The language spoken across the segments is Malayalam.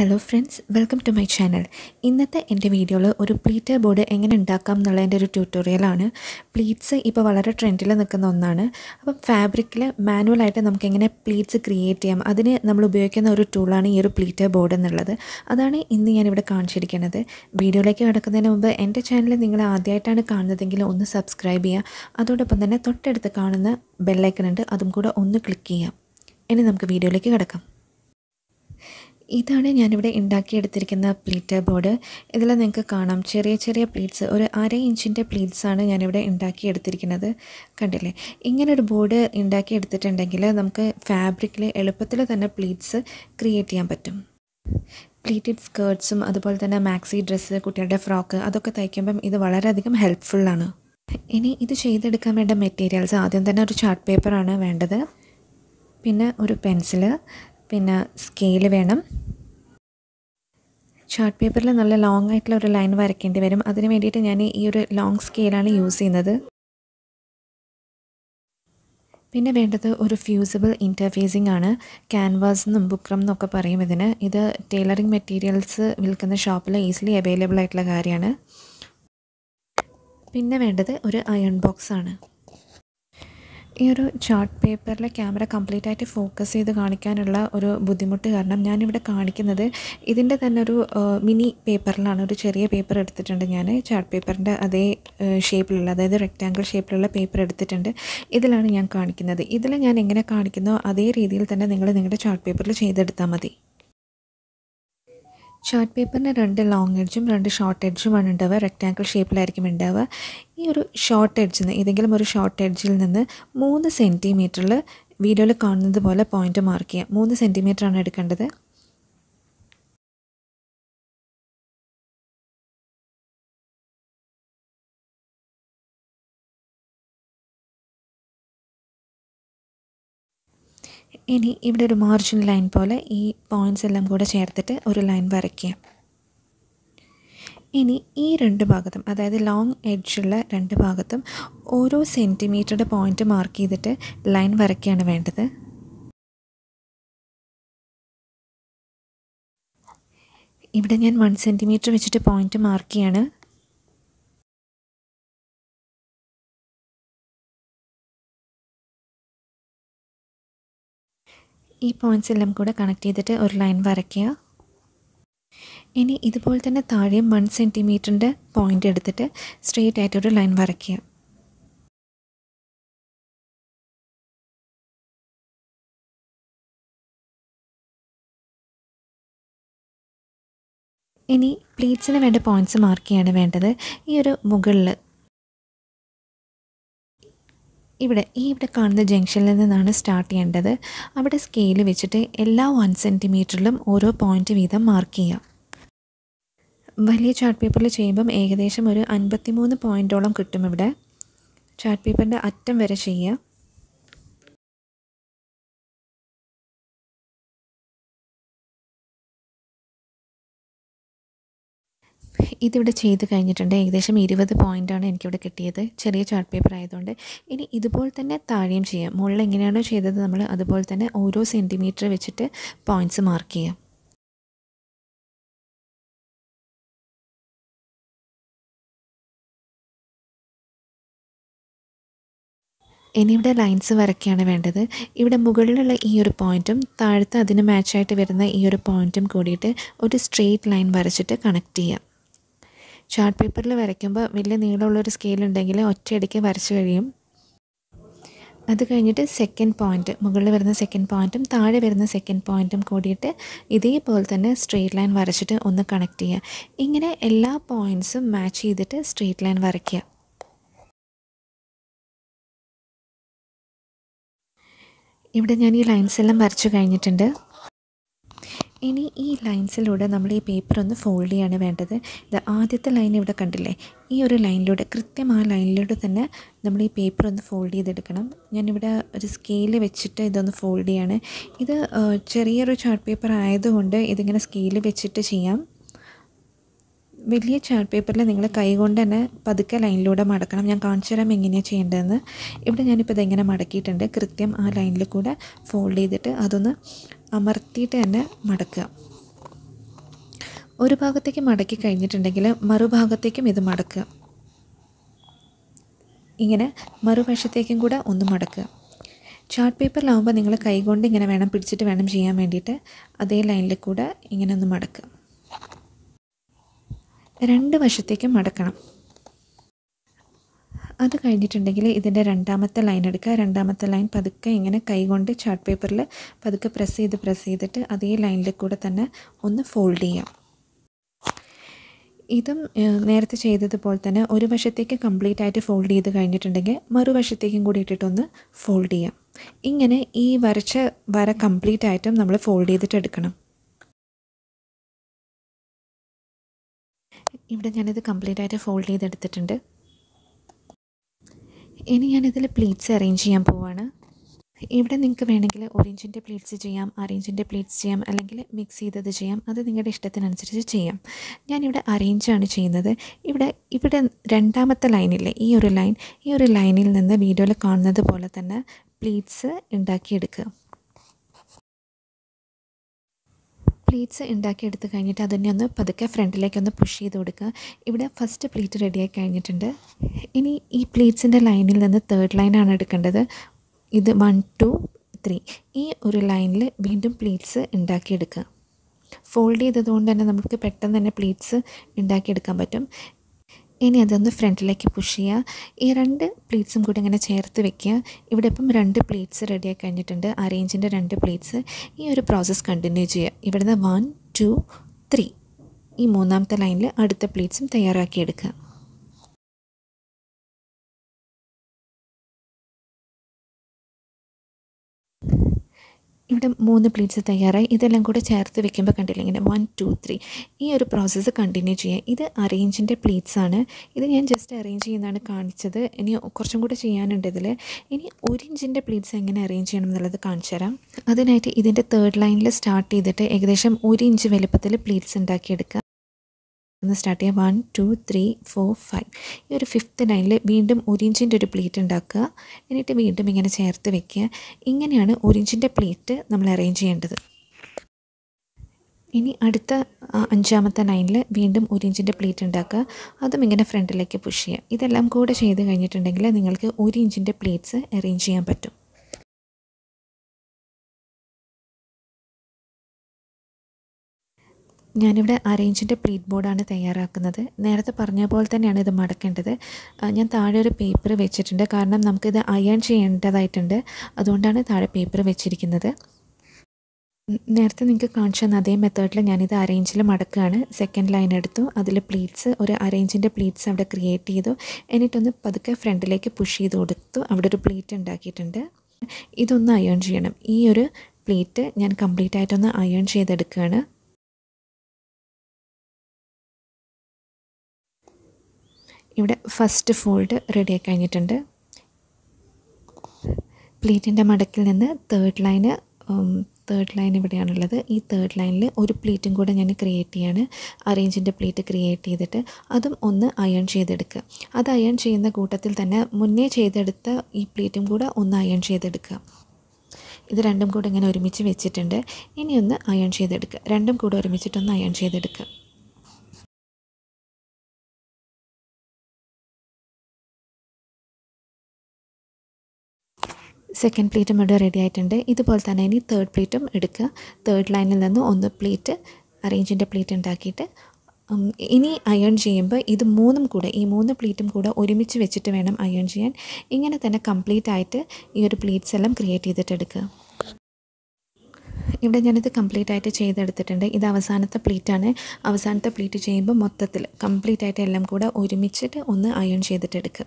hello friends welcome to my channel ഇന്നത്തെ എൻ്റെ വീഡിയോയിൽ ഒരു പ്ലീറ്റർ ബോർഡ് എങ്ങനെ ഉണ്ടാക്കാം എന്നുള്ളതിൻ്റെ ഒരു ട്യൂട്ടോറിയലാണ് പ്ലീറ്റ്സ് ഇപ്പോൾ വളരെ ട്രെൻഡിൽ നിൽക്കുന്ന ഒന്നാണ് അപ്പം ഫാബ്രിക്കിൽ മാനുവലായിട്ട് നമുക്ക് എങ്ങനെ പ്ലീറ്റ്സ് ക്രിയേറ്റ് ചെയ്യാം അതിന് നമ്മൾ ഉപയോഗിക്കുന്ന ഒരു ടൂളാണ് ഈ ഒരു പ്ലീറ്റർ ബോർഡ് എന്നുള്ളത് അതാണ് ഇന്ന് ഞാനിവിടെ കാണിച്ചിരിക്കുന്നത് വീഡിയോയിലേക്ക് കിടക്കുന്നതിന് മുമ്പ് എൻ്റെ ചാനൽ നിങ്ങൾ ആദ്യമായിട്ടാണ് കാണുന്നതെങ്കിൽ ഒന്ന് സബ്സ്ക്രൈബ് ചെയ്യുക അതോടൊപ്പം തന്നെ തൊട്ടടുത്ത് കാണുന്ന ബെല്ലൈക്കൺ ഉണ്ട് അതും കൂടെ ഒന്ന് ക്ലിക്ക് ചെയ്യാം ഇനി നമുക്ക് വീഡിയോയിലേക്ക് കിടക്കാം ഇതാണ് ഞാനിവിടെ ഉണ്ടാക്കിയെടുത്തിരിക്കുന്ന പ്ലീറ്റ് ബോർഡ് ഇതിൽ നിങ്ങൾക്ക് കാണാം ചെറിയ ചെറിയ പ്ലീറ്റ്സ് ഒരു അര ഇഞ്ചിൻ്റെ പ്ലീറ്റ്സാണ് ഞാനിവിടെ ഉണ്ടാക്കിയെടുത്തിരിക്കുന്നത് കണ്ടില്ലേ ഇങ്ങനെ ഒരു ബോർഡ് ഉണ്ടാക്കിയെടുത്തിട്ടുണ്ടെങ്കിൽ നമുക്ക് ഫാബ്രിക്കിൽ എളുപ്പത്തിൽ തന്നെ പ്ലീറ്റ്സ് ക്രിയേറ്റ് ചെയ്യാൻ പറ്റും പ്ലീറ്റഡ് സ്കേർട്ട്സും അതുപോലെ തന്നെ മാക്സി ഡ്രസ്സ് കുട്ടികളുടെ ഫ്രോക്ക് അതൊക്കെ തയ്ക്കുമ്പം ഇത് വളരെയധികം ഹെൽപ്ഫുള്ളാണ് ഇനി ഇത് ചെയ്തെടുക്കാൻ വേണ്ട മെറ്റീരിയൽസ് ആദ്യം തന്നെ ഒരു ചാർട്ട് പേപ്പറാണ് വേണ്ടത് പിന്നെ ഒരു പെൻസില് പിന്നെ സ്കെയിൽ വേണം ചാർട്ട് പേപ്പറിൽ നല്ല ലോങ് ആയിട്ടുള്ള ഒരു ലൈൻ വരയ്ക്കേണ്ടി വരും അതിന് വേണ്ടിയിട്ട് ഞാൻ ഈ ഒരു ലോങ് സ്കെയിലാണ് യൂസ് ചെയ്യുന്നത് പിന്നെ വേണ്ടത് ഒരു ഫ്യൂസിബിൾ ഇൻ്റർഫേസിംഗ് ആണ് ക്യാൻവാസ് എന്നും ബുക്രം എന്നൊക്കെ പറയും ഇതിന് ഇത് ടൈലറിംഗ് മെറ്റീരിയൽസ് വിൽക്കുന്ന ഷോപ്പിൽ ഈസിലി അവൈലബിൾ ആയിട്ടുള്ള കാര്യമാണ് പിന്നെ വേണ്ടത് ഒരു അയൺ ബോക്സ് ആണ് ഈ ഒരു ചാർട്ട് പേപ്പറിലെ ക്യാമറ കംപ്ലീറ്റ് ആയിട്ട് ഫോക്കസ് ചെയ്ത് കാണിക്കാനുള്ള ഒരു ബുദ്ധിമുട്ട് കാരണം ഞാനിവിടെ കാണിക്കുന്നത് ഇതിൻ്റെ തന്നെ ഒരു മിനി പേപ്പറിലാണ് ഒരു ചെറിയ പേപ്പർ എടുത്തിട്ടുണ്ട് ഞാൻ ചാർട്ട് പേപ്പറിൻ്റെ അതേ ഷേപ്പിലുള്ള അതായത് റെക്റ്റാങ്കിൾ ഷേപ്പിലുള്ള പേപ്പർ എടുത്തിട്ടുണ്ട് ഇതിലാണ് ഞാൻ കാണിക്കുന്നത് ഇതിൽ ഞാൻ എങ്ങനെ കാണിക്കുന്നോ അതേ രീതിയിൽ തന്നെ നിങ്ങൾ നിങ്ങളുടെ ചാർട്ട് പേപ്പറിൽ ചെയ്തെടുത്താൽ മതി ഷാർട്ട് പേപ്പറിന് രണ്ട് ലോങ് എഡ്ജും രണ്ട് ഷോർട്ട് എഡ്ജുമാണ് ഉണ്ടാവുക റെക്റ്റാങ്കിൾ ഷേപ്പിലായിരിക്കും ഉണ്ടാവുക ഈ ഒരു ഷോർട്ട് എഡ്ജിൽ നിന്ന് ഏതെങ്കിലും ഒരു ഷോർട്ട് എഡ്ജിൽ നിന്ന് മൂന്ന് സെൻറ്റിമീറ്ററിൽ വീഡിയോയിൽ കാണുന്നത് പോലെ പോയിൻറ്റ് മാർക്ക് ചെയ്യുക മൂന്ന് സെൻറ്റിമീറ്ററാണ് എടുക്കേണ്ടത് ഇനി ഇവിടെ ഒരു മാർജിൻ ലൈൻ പോലെ ഈ പോയിൻ്റ്സ് എല്ലാം കൂടെ ചേർത്തിട്ട് ഒരു ലൈൻ വരയ്ക്കുക ഇനി ഈ രണ്ട് ഭാഗത്തും അതായത് ലോങ് എഡ്ജുള്ള രണ്ട് ഭാഗത്തും ഓരോ സെൻറ്റിമീറ്ററുടെ പോയിൻ്റ് മാർക്ക് ചെയ്തിട്ട് ലൈൻ വരയ്ക്കുകയാണ് വേണ്ടത് ഇവിടെ ഞാൻ വൺ സെൻറ്റിമീറ്റർ വെച്ചിട്ട് പോയിൻ്റ് മാർക്ക് ചെയ്യാണ് ഈ പോയിൻറ്സ് എല്ലാം കൂടെ കണക്ട് ചെയ്തിട്ട് ഒരു ലൈൻ വരയ്ക്കുക ഇനി ഇതുപോലെ തന്നെ താഴെ വൺ സെൻറ്റിമീറ്ററിൻ്റെ പോയിൻ്റ് എടുത്തിട്ട് സ്ട്രെയിറ്റ് ഒരു ലൈൻ വരയ്ക്കുക ഇനി പ്ലീറ്റ്സിന് വേണ്ട പോയിൻറ്റ്സ് മാർക്ക് ചെയ്യാണ് വേണ്ടത് ഈ ഒരു മുകളിൽ ഇവിടെ ഈ ഇവിടെ കാണുന്ന ജംഗ്ഷനിൽ നിന്നാണ് സ്റ്റാർട്ട് ചെയ്യേണ്ടത് അവിടെ സ്കെയിൽ വെച്ചിട്ട് എല്ലാ വൺ സെൻറ്റിമീറ്ററിലും ഓരോ പോയിൻ്റ് വീതം മാർക്ക് ചെയ്യാം വലിയ ചാർട്ട് പേപ്പറിൽ ചെയ്യുമ്പം ഏകദേശം ഒരു അൻപത്തിമൂന്ന് പോയിൻറ്റോളം കിട്ടും ഇവിടെ ചാർട്ട് പേപ്പറിൻ്റെ അറ്റം വരെ ചെയ്യുക ഇതിവിടെ ചെയ്ത് കഴിഞ്ഞിട്ടുണ്ട് ഏകദേശം ഇരുപത് പോയിൻ്റാണ് എനിക്കിവിടെ കിട്ടിയത് ചെറിയ ചാർട്ട് പേപ്പർ ആയതുകൊണ്ട് ഇനി ഇതുപോലെ തന്നെ താഴെയും ചെയ്യാം മുകളിൽ എങ്ങനെയാണോ ചെയ്തത് നമ്മൾ അതുപോലെ തന്നെ ഓരോ സെൻറ്റിമീറ്റർ വെച്ചിട്ട് പോയിൻറ്റ്സ് മാർക്ക് ചെയ്യാം ഇനി ഇവിടെ ലൈൻസ് വരയ്ക്കുകയാണ് വേണ്ടത് ഇവിടെ മുകളിലുള്ള ഈ ഒരു പോയിൻറ്റും താഴത്തെ അതിന് മാച്ചായിട്ട് വരുന്ന ഈ ഒരു പോയിൻറ്റും കൂടിയിട്ട് ഒരു സ്ട്രെയിറ്റ് ലൈൻ വരച്ചിട്ട് കണക്ട് ചെയ്യാം ചാർട്ട് പേപ്പറിൽ വരയ്ക്കുമ്പോൾ വലിയ നീളമുള്ളൊരു സ്കെയിലുണ്ടെങ്കിൽ ഒറ്റയടിക്ക് വരച്ചു കഴിയും അത് കഴിഞ്ഞിട്ട് സെക്കൻഡ് പോയിൻറ്റ് മുകളിൽ വരുന്ന സെക്കൻഡ് പോയിൻറ്റും താഴെ വരുന്ന സെക്കൻഡ് പോയിൻറ്റും കൂടിയിട്ട് ഇതേപോലെ തന്നെ സ്ട്രെയിറ്റ് ലൈൻ വരച്ചിട്ട് ഒന്ന് കണക്ട് ചെയ്യുക ഇങ്ങനെ എല്ലാ പോയിൻറ്റ്സും മാച്ച് ചെയ്തിട്ട് സ്ട്രെയിറ്റ് ലൈൻ വരയ്ക്കുക ഇവിടെ ഞാൻ ഈ ലൈൻസ് എല്ലാം വരച്ചു കഴിഞ്ഞിട്ടുണ്ട് ഇനി ഈ ലൈൻസിലൂടെ നമ്മൾ ഈ പേപ്പർ ഒന്ന് ഫോൾഡ് ചെയ്യാണ് വേണ്ടത് ഇത് ആദ്യത്തെ ലൈൻ ഇവിടെ കണ്ടില്ലേ ഈ ഒരു ലൈനിലൂടെ കൃത്യം ആ ലൈനിലൂടെ തന്നെ നമ്മൾ ഈ പേപ്പർ ഒന്ന് ഫോൾഡ് ചെയ്തെടുക്കണം ഞാനിവിടെ ഒരു സ്കെയിൽ വെച്ചിട്ട് ഇതൊന്ന് ഫോൾഡ് ചെയ്യാണ് ഇത് ചെറിയൊരു ചാർട്ട് പേപ്പർ ആയതുകൊണ്ട് ഇതിങ്ങനെ സ്കെയിൽ വെച്ചിട്ട് ചെയ്യാം വലിയ ചാർട്ട് പേപ്പറിൽ നിങ്ങൾ കൈകൊണ്ട് തന്നെ പതുക്കെ ലൈനിലൂടെ മടക്കണം ഞാൻ കാണിച്ചു തരാം എങ്ങനെയാണ് ചെയ്യേണ്ടതെന്ന് ഇവിടെ ഞാനിപ്പോൾ ഇതെങ്ങനെ മടക്കിയിട്ടുണ്ട് കൃത്യം ആ ലൈനിൽ കൂടെ ഫോൾഡ് ചെയ്തിട്ട് അതൊന്ന് അമർത്തിയിട്ട് തന്നെ മടക്കുക ഒരു ഭാഗത്തേക്ക് മടക്കി കഴിഞ്ഞിട്ടുണ്ടെങ്കിൽ മറുഭാഗത്തേക്കും ഇത് മടക്കുക ഇങ്ങനെ മറുവശത്തേക്കും കൂടെ ഒന്ന് മടക്കുക ചാർട്ട് പേപ്പറിലാവുമ്പോൾ നിങ്ങൾ കൈകൊണ്ട് ഇങ്ങനെ വേണം പിടിച്ചിട്ട് വേണം ചെയ്യാൻ വേണ്ടിയിട്ട് അതേ ലൈനിൽ കൂടെ ഇങ്ങനെ ഒന്ന് മടക്കുക രണ്ട് വശത്തേക്കും മടക്കണം അത് കഴിഞ്ഞിട്ടുണ്ടെങ്കിൽ ഇതിൻ്റെ രണ്ടാമത്തെ ലൈൻ എടുക്കുക രണ്ടാമത്തെ ലൈൻ പതുക്കെ ഇങ്ങനെ കൈകൊണ്ട് ചാർട്ട് പേപ്പറിൽ പതുക്കെ പ്രസ് ചെയ്ത് പ്രസ് ചെയ്തിട്ട് അതേ ലൈനിൽ കൂടെ തന്നെ ഒന്ന് ഫോൾഡ് ചെയ്യാം ഇതും നേരത്തെ ചെയ്തതുപോലെ തന്നെ ഒരു വശത്തേക്ക് കംപ്ലീറ്റ് ആയിട്ട് ഫോൾഡ് ചെയ്ത് കഴിഞ്ഞിട്ടുണ്ടെങ്കിൽ മറുവശത്തേക്കും കൂടി ഇട്ടിട്ടൊന്ന് ഫോൾഡ് ചെയ്യാം ഇങ്ങനെ ഈ വരച്ച വര കംപ്ലീറ്റ് ആയിട്ടും നമ്മൾ ഫോൾഡ് ചെയ്തിട്ട് എടുക്കണം ഇവിടെ ഞാനിത് കംപ്ലീറ്റ് ആയിട്ട് ഫോൾഡ് ചെയ്തെടുത്തിട്ടുണ്ട് ഇനി ഞാനിതിൽ പ്ലീറ്റ്സ് അറേഞ്ച് ചെയ്യാൻ പോവാണ് ഇവിടെ നിങ്ങൾക്ക് വേണമെങ്കിൽ ഓറഞ്ചിൻ്റെ പ്ലേറ്റ്സ് ചെയ്യാം അറേഞ്ചിൻ്റെ പ്ലേറ്റ്സ് ചെയ്യാം അല്ലെങ്കിൽ മിക്സ് ചെയ്തത് ചെയ്യാം അത് നിങ്ങളുടെ ഇഷ്ടത്തിനനുസരിച്ച് ചെയ്യാം ഞാനിവിടെ അറേഞ്ചാണ് ചെയ്യുന്നത് ഇവിടെ ഇവിടെ രണ്ടാമത്തെ ലൈനില്ലേ ഈ ഒരു ലൈൻ ഈ ഒരു ലൈനിൽ നിന്ന് വീഡിയോയിൽ കാണുന്നത് പോലെ തന്നെ പ്ലേറ്റ്സ് ഉണ്ടാക്കിയെടുക്കുക പ്ലീറ്റ്സ് എടുത്ത് കഴിഞ്ഞിട്ട് അതിനെ ഒന്ന് പതുക്കെ ഫ്രണ്ടിലേക്കൊന്ന് പുഷ് ചെയ്ത് കൊടുക്കുക ഇവിടെ ഫസ്റ്റ് പ്ലീറ്റ് റെഡിയായി കഴിഞ്ഞിട്ടുണ്ട് ഇനി ഈ പ്ലീറ്റ്സിൻ്റെ ലൈനിൽ നിന്ന് തേർഡ് ലൈനാണ് എടുക്കേണ്ടത് ഇത് വൺ ടു ത്രീ ഈ ഒരു ലൈനിൽ വീണ്ടും പ്ലീറ്റ്സ് ഉണ്ടാക്കിയെടുക്കുക ഫോൾഡ് ചെയ്തതുകൊണ്ട് തന്നെ നമുക്ക് പെട്ടെന്ന് തന്നെ പ്ലീറ്റ്സ് ഉണ്ടാക്കിയെടുക്കാൻ പറ്റും ഇനി അതൊന്ന് ഫ്രണ്ടിലേക്ക് പുഷ് ചെയ്യുക ഈ രണ്ട് പ്ലേറ്റ്സും കൂടി ഇങ്ങനെ ചേർത്ത് വെക്കുക ഇവിടെ ഇപ്പം രണ്ട് റെഡി ആയി കഴിഞ്ഞിട്ടുണ്ട് ആ റേഞ്ചിൻ്റെ രണ്ട് പ്ലേറ്റ്സ് ഈ ഒരു പ്രോസസ്സ് കണ്ടിന്യൂ ചെയ്യുക ഇവിടുന്ന് വൺ ടു ത്രീ ഈ മൂന്നാമത്തെ ലൈനിൽ അടുത്ത തയ്യാറാക്കി തയ്യാറാക്കിയെടുക്കുക ഇവിടെ മൂന്ന് പ്ലേറ്റ്സ് തയ്യാറായി ഇതെല്ലാം കൂടെ ചേർത്ത് വെക്കുമ്പോൾ കണ്ടില്ല ഇങ്ങനെ വൺ ടു ത്രീ ഈ ഒരു പ്രോസസ്സ് കണ്ടിന്യൂ ചെയ്യാം ഇത് അറേഞ്ചിൻ്റെ പ്ലേറ്റ്സ് ആണ് ഇത് ഞാൻ ജസ്റ്റ് അറേഞ്ച് ചെയ്യുന്നതാണ് കാണിച്ചത് ഇനി കുറച്ചും കൂടെ ചെയ്യാനുണ്ട് ഇതിൽ ഇനി ഒരു ഇഞ്ചിൻ്റെ പ്ലേറ്റ്സ് എങ്ങനെ അറേഞ്ച് ചെയ്യണം എന്നുള്ളത് കാണിച്ചു തരാം അതിനായിട്ട് ഇതിൻ്റെ തേർഡ് ലൈനിൽ സ്റ്റാർട്ട് ചെയ്തിട്ട് ഏകദേശം ഒരു ഇഞ്ച് വലുപ്പത്തിൽ പ്ലേറ്റ്സ് ഉണ്ടാക്കിയെടുക്കുക ഒന്ന് സ്റ്റാർട്ട് ചെയ്യാം one two three four five ഈ ഒരു ഫിഫ്ത്ത് ലൈനിൽ വീണ്ടും ഒരിഞ്ചിൻ്റെ ഒരു പ്ലേറ്റ് ഉണ്ടാക്കുക എന്നിട്ട് വീണ്ടും ഇങ്ങനെ ചേർത്ത് വെക്കുക ഇങ്ങനെയാണ് ഒരിഞ്ചിൻ്റെ പ്ലേറ്റ് നമ്മൾ അറേഞ്ച് ചെയ്യേണ്ടത് ഇനി അടുത്ത അഞ്ചാമത്തെ ലൈനിൽ വീണ്ടും ഒരു ഇഞ്ചിൻ്റെ പ്ലേറ്റ് ഉണ്ടാക്കുക അതും ഇങ്ങനെ ഫ്രണ്ടിലേക്ക് പുഷ് ചെയ്യുക ഇതെല്ലാം കൂടെ ചെയ്ത് കഴിഞ്ഞിട്ടുണ്ടെങ്കിൽ നിങ്ങൾക്ക് ഒരു ഇഞ്ചിൻ്റെ പ്ലേറ്റ്സ് അറേഞ്ച് ചെയ്യാൻ പറ്റും ഞാനിവിടെ അറേഞ്ചിൻ്റെ പ്ലീറ്റ് ബോർഡാണ് തയ്യാറാക്കുന്നത് നേരത്തെ പറഞ്ഞ പോലെ തന്നെയാണ് ഇത് മടക്കേണ്ടത് ഞാൻ താഴെ ഒരു പേപ്പർ വെച്ചിട്ടുണ്ട് കാരണം നമുക്കിത് അയൺ ചെയ്യേണ്ടതായിട്ടുണ്ട് അതുകൊണ്ടാണ് താഴെ പേപ്പർ വെച്ചിരിക്കുന്നത് നേരത്തെ നിങ്ങൾക്ക് കാണിച്ചു തന്ന അതേ മെത്തേഡിൽ ഞാനിത് അറേഞ്ചിൽ മടക്കുകയാണ് സെക്കൻഡ് ലൈൻ എടുത്തു അതിൽ പ്ലീറ്റ്സ് ഒരു അറേഞ്ചിൻ്റെ പ്ലീറ്റ്സ് അവിടെ ക്രിയേറ്റ് ചെയ്തു എന്നിട്ടൊന്ന് പതുക്കെ ഫ്രണ്ടിലേക്ക് പുഷ് ചെയ്ത് കൊടുത്തു അവിടെ ഒരു പ്ലീറ്റ് ഉണ്ടാക്കിയിട്ടുണ്ട് ഇതൊന്ന് അയൺ ചെയ്യണം ഈ ഒരു പ്ലീറ്റ് ഞാൻ കംപ്ലീറ്റ് ആയിട്ടൊന്ന് അയൺ ചെയ്തെടുക്കുകയാണ് ഇവിടെ ഫസ്റ്റ് ഫോൾഡ് റെഡി ആയി കഴിഞ്ഞിട്ടുണ്ട് പ്ലീറ്റിൻ്റെ മടക്കിൽ നിന്ന് തേർഡ് ലൈന് തേർഡ് ലൈൻ ഇവിടെയാണുള്ളത് ഈ തേർഡ് ലൈനിൽ ഒരു പ്ലീറ്റും കൂടെ ഞാൻ ക്രിയേറ്റ് ചെയ്യാണ് അറേഞ്ചിൻ്റെ പ്ലീറ്റ് ക്രിയേറ്റ് ചെയ്തിട്ട് അതും ഒന്ന് അയൺ ചെയ്തെടുക്കുക അത് അയൺ ചെയ്യുന്ന കൂട്ടത്തിൽ തന്നെ മുന്നേ ചെയ്തെടുത്ത ഈ പ്ലീറ്റും കൂടെ ഒന്ന് അയൺ ചെയ്തെടുക്കുക ഇത് രണ്ടും കൂടെ ഇങ്ങനെ ഒരുമിച്ച് വെച്ചിട്ടുണ്ട് ഇനിയൊന്ന് അയൺ ചെയ്തെടുക്കുക രണ്ടും കൂടെ ഒരുമിച്ചിട്ടൊന്ന് അയൺ ചെയ്തെടുക്കുക സെക്കൻഡ് പ്ലേറ്റും ഇവിടെ റെഡി ആയിട്ടുണ്ട് ഇതുപോലെ തന്നെ ഇനി തേർഡ് പ്ലേറ്റും എടുക്കുക തേർഡ് ലൈനിൽ നിന്ന് ഒന്ന് പ്ലേറ്റ് അറേഞ്ചിൻ്റെ പ്ലേറ്റ് ഉണ്ടാക്കിയിട്ട് ഇനി അയൺ ചെയ്യുമ്പോൾ ഇത് മൂന്നും കൂടെ ഈ മൂന്ന് പ്ലേറ്റും കൂടെ ഒരുമിച്ച് വെച്ചിട്ട് വേണം അയൺ ചെയ്യാൻ ഇങ്ങനെ തന്നെ കംപ്ലീറ്റ് ആയിട്ട് ഈ ഒരു പ്ലേറ്റ്സ് എല്ലാം ക്രിയേറ്റ് ചെയ്തിട്ടെടുക്കുക ഇവിടെ ഞാനിത് കംപ്ലീറ്റ് ആയിട്ട് ചെയ്തെടുത്തിട്ടുണ്ട് ഇത് അവസാനത്തെ പ്ലേറ്റാണ് അവസാനത്തെ പ്ലേറ്റ് ചെയ്യുമ്പോൾ മൊത്തത്തിൽ കംപ്ലീറ്റ് ആയിട്ട് എല്ലാം കൂടെ ഒരുമിച്ചിട്ട് ഒന്ന് അയൺ ചെയ്തിട്ടെടുക്കുക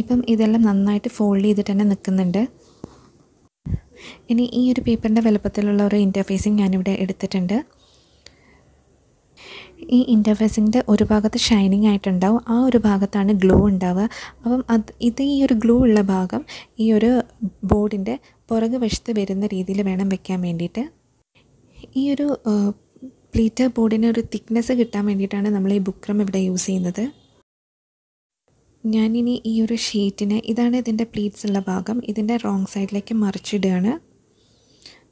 ഇപ്പം ഇതെല്ലാം നന്നായിട്ട് ഫോൾഡ് ചെയ്തിട്ട് തന്നെ നിൽക്കുന്നുണ്ട് ഇനി ഈ ഒരു പേപ്പറിൻ്റെ വലുപ്പത്തിലുള്ള ഒരു ഇൻ്റർഫേസിങ് ഞാനിവിടെ എടുത്തിട്ടുണ്ട് ഈ ഇൻ്റർഫേസിൻ്റെ ഒരു ഭാഗത്ത് ഷൈനിങ് ആയിട്ടുണ്ടാവും ആ ഒരു ഭാഗത്താണ് ഗ്ലൂ ഉണ്ടാവുക അപ്പം അത് ഇത് ഈ ഒരു ഗ്ലൂ ഉള്ള ഭാഗം ഈ ഒരു ബോർഡിൻ്റെ പുറകു വശത്ത് വരുന്ന രീതിയിൽ വേണം വെക്കാൻ വേണ്ടിയിട്ട് ഈ ഒരു പ്ലീറ്റർ ബോർഡിന് ഒരു തിക്നെസ് കിട്ടാൻ വേണ്ടിയിട്ടാണ് നമ്മൾ ഈ ബുക്രം ഇവിടെ യൂസ് ചെയ്യുന്നത് ഞാനിനി ഈ ഒരു ഷീറ്റിനെ ഇതാണ് ഇതിൻ്റെ പ്ലീറ്റ്സ് ഉള്ള ഭാഗം ഇതിൻ്റെ റോങ് സൈഡിലേക്ക് മറിച്ചിടുകയാണ്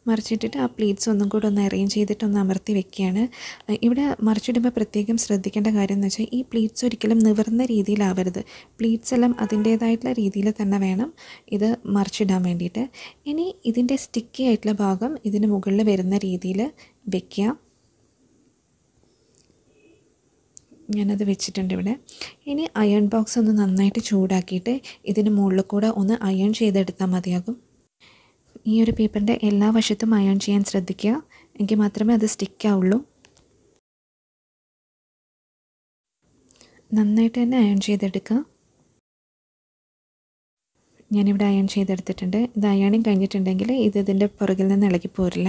മറിച്ചിട്ടിട്ട് ആ പ്ലീറ്റ്സ് ഒന്നും കൂടെ ഒന്ന് അറേഞ്ച് ചെയ്തിട്ട് ഒന്ന് അമർത്തി വെക്കുകയാണ് ഇവിടെ മറിച്ചിടുമ്പോൾ പ്രത്യേകം ശ്രദ്ധിക്കേണ്ട കാര്യം എന്ന് വെച്ചാൽ ഈ പ്ലീറ്റ്സ് ഒരിക്കലും നിവർന്ന രീതിയിലാവരുത് പ്ലീറ്റ്സ് എല്ലാം അതിൻ്റേതായിട്ടുള്ള രീതിയിൽ തന്നെ വേണം ഇത് മറിച്ചിടാൻ വേണ്ടിയിട്ട് ഇനി ഇതിൻ്റെ സ്റ്റിക്കി ആയിട്ടുള്ള ഭാഗം ഇതിന് മുകളിൽ വരുന്ന രീതിയിൽ വെക്കുക ഞാനത് വെച്ചിട്ടുണ്ട് ഇവിടെ ഇനി അയൺ ബോക്സ് ഒന്ന് നന്നായിട്ട് ചൂടാക്കിയിട്ട് ഇതിന് മുകളിൽ കൂടെ ഒന്ന് അയൺ ചെയ്തെടുത്താൽ മതിയാകും ഈ ഒരു പേപ്പറിൻ്റെ എല്ലാ വശത്തും അയൺ ചെയ്യാൻ ശ്രദ്ധിക്കുക എങ്കിൽ മാത്രമേ അത് സ്റ്റിക്കാവുള്ളൂ ആവുള്ളൂ നന്നായിട്ട് തന്നെ അയൺ ചെയ്തെടുക്കുക ഞാനിവിടെ അയൺ ചെയ്തെടുത്തിട്ടുണ്ട് ഇത് അയണിങ് കഴിഞ്ഞിട്ടുണ്ടെങ്കിൽ ഇത് ഇതിൻ്റെ പുറകിൽ നിന്ന് ഇളകി പോരില്ല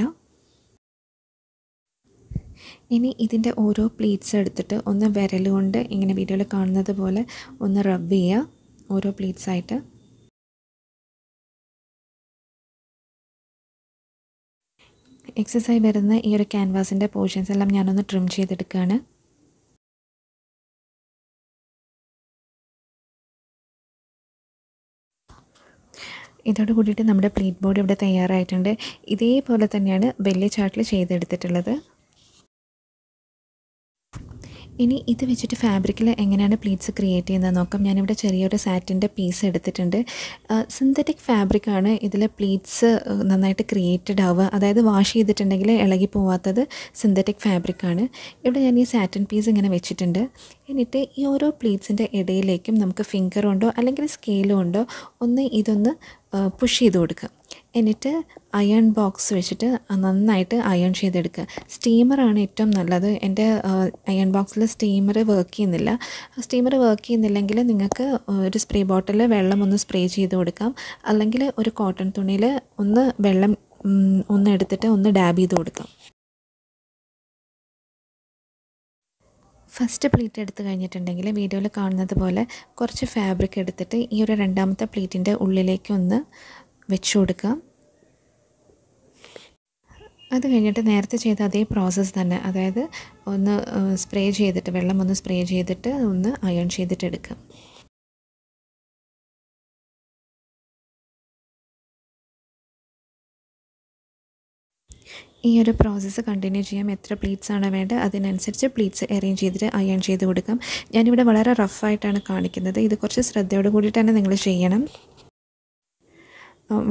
ഇനി ഇതിൻ്റെ ഓരോ പ്ലീറ്റ്സ് എടുത്തിട്ട് ഒന്ന് വിരലുകൊണ്ട് ഇങ്ങനെ വീഡിയോയിൽ കാണുന്നത് പോലെ ഒന്ന് റബ്ബ് ചെയ്യുക ഓരോ പ്ലീറ്റ്സ് ആയിട്ട് എക്സസൈസ് വരുന്ന ഈ ഒരു ക്യാൻവാസിൻ്റെ പോർഷൻസ് എല്ലാം ഞാനൊന്ന് ട്രിം ചെയ്തെടുക്കുകയാണ് ഇതോട് കൂടിയിട്ട് നമ്മുടെ പ്ലീറ്റ് ബോർഡ് ഇവിടെ തയ്യാറായിട്ടുണ്ട് ഇതേപോലെ തന്നെയാണ് വലിയ ചാട്ടിൽ ചെയ്തെടുത്തിട്ടുള്ളത് ഇനി ഇത് വെച്ചിട്ട് ഫാബ്രിക്കിൽ എങ്ങനെയാണ് പ്ലീറ്റ്സ് ക്രിയേറ്റ് ചെയ്യുന്നത് നോക്കാം ഞാനിവിടെ ചെറിയൊരു സാറ്റിൻ്റെ പീസ് എടുത്തിട്ടുണ്ട് സിന്തറ്റിക് ഫാബ്രിക്കാണ് ഇതിൽ പ്ലീറ്റ്സ് നന്നായിട്ട് ക്രിയേറ്റഡ് ആവുക അതായത് വാഷ് ചെയ്തിട്ടുണ്ടെങ്കിൽ ഇളകി പോവാത്തത് സിന്തറ്റിക് ഫാബ്രിക്കാണ് ഇവിടെ ഞാൻ ഈ സാറ്റിൻ പീസ് ഇങ്ങനെ വെച്ചിട്ടുണ്ട് എന്നിട്ട് ഈ ഓരോ പ്ലീറ്റ്സിൻ്റെ ഇടയിലേക്കും നമുക്ക് ഫിംഗർ ഉണ്ടോ അല്ലെങ്കിൽ സ്കെയിൽ ഉണ്ടോ ഒന്ന് ഇതൊന്ന് പുഷ് ചെയ്ത് കൊടുക്കുക എന്നിട്ട് അയൺ ബോക്സ് വെച്ചിട്ട് നന്നായിട്ട് അയൺ ചെയ്തെടുക്കുക സ്റ്റീമറാണ് ഏറ്റവും നല്ലത് എൻ്റെ അയൺ ബോക്സിൽ സ്റ്റീമർ വർക്ക് ചെയ്യുന്നില്ല സ്റ്റീമർ വർക്ക് ചെയ്യുന്നില്ലെങ്കിൽ നിങ്ങൾക്ക് ഒരു സ്പ്രേ ബോട്ടിൽ വെള്ളം ഒന്ന് സ്പ്രേ ചെയ്ത് കൊടുക്കാം അല്ലെങ്കിൽ ഒരു കോട്ടൺ തുണിയിൽ ഒന്ന് വെള്ളം ഒന്ന് എടുത്തിട്ട് ഒന്ന് ഡാബ് ചെയ്ത് കൊടുക്കാം ഫസ്റ്റ് പ്ലീറ്റ് എടുത്ത് കഴിഞ്ഞിട്ടുണ്ടെങ്കിൽ വീഡിയോയിൽ കാണുന്നത് പോലെ കുറച്ച് ഫാബ്രിക് എടുത്തിട്ട് ഈ ഒരു രണ്ടാമത്തെ പ്ലീറ്റിൻ്റെ ഉള്ളിലേക്ക് ഒന്ന് വെച്ച് കൊടുക്കുക അത് കഴിഞ്ഞിട്ട് നേരത്തെ ചെയ്ത അതേ പ്രോസസ്സ് തന്നെ അതായത് ഒന്ന് സ്പ്രേ ചെയ്തിട്ട് വെള്ളം ഒന്ന് സ്പ്രേ ചെയ്തിട്ട് ഒന്ന് അയൺ ചെയ്തിട്ട് എടുക്കുക ഈ ഒരു പ്രോസസ്സ് കണ്ടിന്യൂ ചെയ്യാം എത്ര പ്ലീറ്റ്സ് ആണ് വേണ്ടത് അതിനനുസരിച്ച് പ്ലീറ്റ്സ് അറേഞ്ച് ചെയ്തിട്ട് അയൺ ചെയ്ത് കൊടുക്കാം ഞാനിവിടെ വളരെ റഫായിട്ടാണ് കാണിക്കുന്നത് ഇത് കുറച്ച് ശ്രദ്ധയോട് കൂടിയിട്ട് തന്നെ നിങ്ങൾ ചെയ്യണം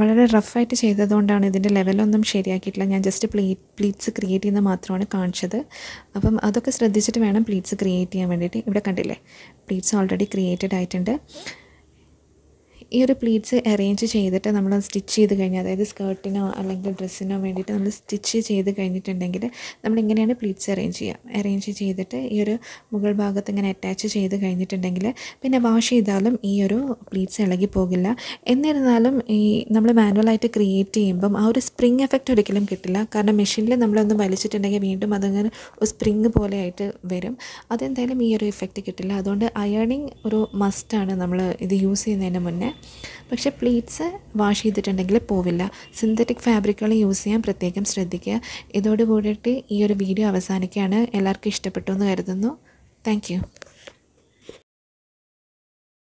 വളരെ റഫായിട്ട് ചെയ്തതുകൊണ്ടാണ് ഇതിൻ്റെ ലെവലൊന്നും ശരിയാക്കിയിട്ടില്ല ഞാൻ ജസ്റ്റ് പ്ലീറ്റ് പ്ലീറ്റ്സ് ക്രിയേറ്റ് ചെയ്യുന്നത് മാത്രമാണ് കാണിച്ചത് അപ്പം അതൊക്കെ ശ്രദ്ധിച്ചിട്ട് വേണം പ്ലീറ്റ്സ് ക്രിയേറ്റ് ചെയ്യാൻ വേണ്ടിയിട്ട് ഇവിടെ കണ്ടില്ലേ പ്ലീറ്റ്സ് ഓൾറെഡി ക്രിയേറ്റഡ് ആയിട്ടുണ്ട് ഈ ഒരു പ്ലീറ്റ്സ് അറേഞ്ച് ചെയ്തിട്ട് നമ്മൾ സ്റ്റിച്ച് ചെയ്ത് കഴിഞ്ഞാൽ അതായത് സ്കേർട്ടിനോ അല്ലെങ്കിൽ ഡ്രസ്സിനോ വേണ്ടിയിട്ട് നമ്മൾ സ്റ്റിച്ച് ചെയ്ത് കഴിഞ്ഞിട്ടുണ്ടെങ്കിൽ നമ്മൾ ഇങ്ങനെയാണ് പ്ലീറ്റ്സ് അറേഞ്ച് ചെയ്യുക അറേഞ്ച് ചെയ്തിട്ട് ഈ ഒരു മുകൾ ഭാഗത്ത് ഇങ്ങനെ അറ്റാച്ച് ചെയ്ത് കഴിഞ്ഞിട്ടുണ്ടെങ്കിൽ പിന്നെ വാഷ് ചെയ്താലും ഈ ഒരു പ്ലീറ്റ്സ് ഇളകി പോകില്ല എന്നിരുന്നാലും ഈ നമ്മൾ മാനുവലായിട്ട് ക്രിയേറ്റ് ചെയ്യുമ്പം ആ ഒരു സ്പ്രിങ് എഫക്റ്റ് ഒരിക്കലും കിട്ടില്ല കാരണം മെഷീനിൽ നമ്മളൊന്ന് വലിച്ചിട്ടുണ്ടെങ്കിൽ വീണ്ടും അതങ്ങനെ ഒരു സ്പ്രിങ് പോലെയായിട്ട് വരും അതെന്തായാലും ഈ ഒരു എഫക്റ്റ് കിട്ടില്ല അതുകൊണ്ട് അയേണിങ് ഒരു മസ്റ്റാണ് നമ്മൾ ഇത് യൂസ് ചെയ്യുന്നതിന് മുന്നേ പക്ഷെ പ്ലീറ്റ്സ് വാഷ് ചെയ്തിട്ടുണ്ടെങ്കിൽ പോവില്ല സിന്തറ്റിക് ഫാബ്രിക്കുകൾ യൂസ് ചെയ്യാൻ പ്രത്യേകം ശ്രദ്ധിക്കുക ഇതോടുകൂടിയിട്ട് ഈ ഒരു വീഡിയോ അവസാനിക്കുകയാണ് എല്ലാവർക്കും ഇഷ്ടപ്പെട്ടു എന്ന് കരുതുന്നു താങ്ക്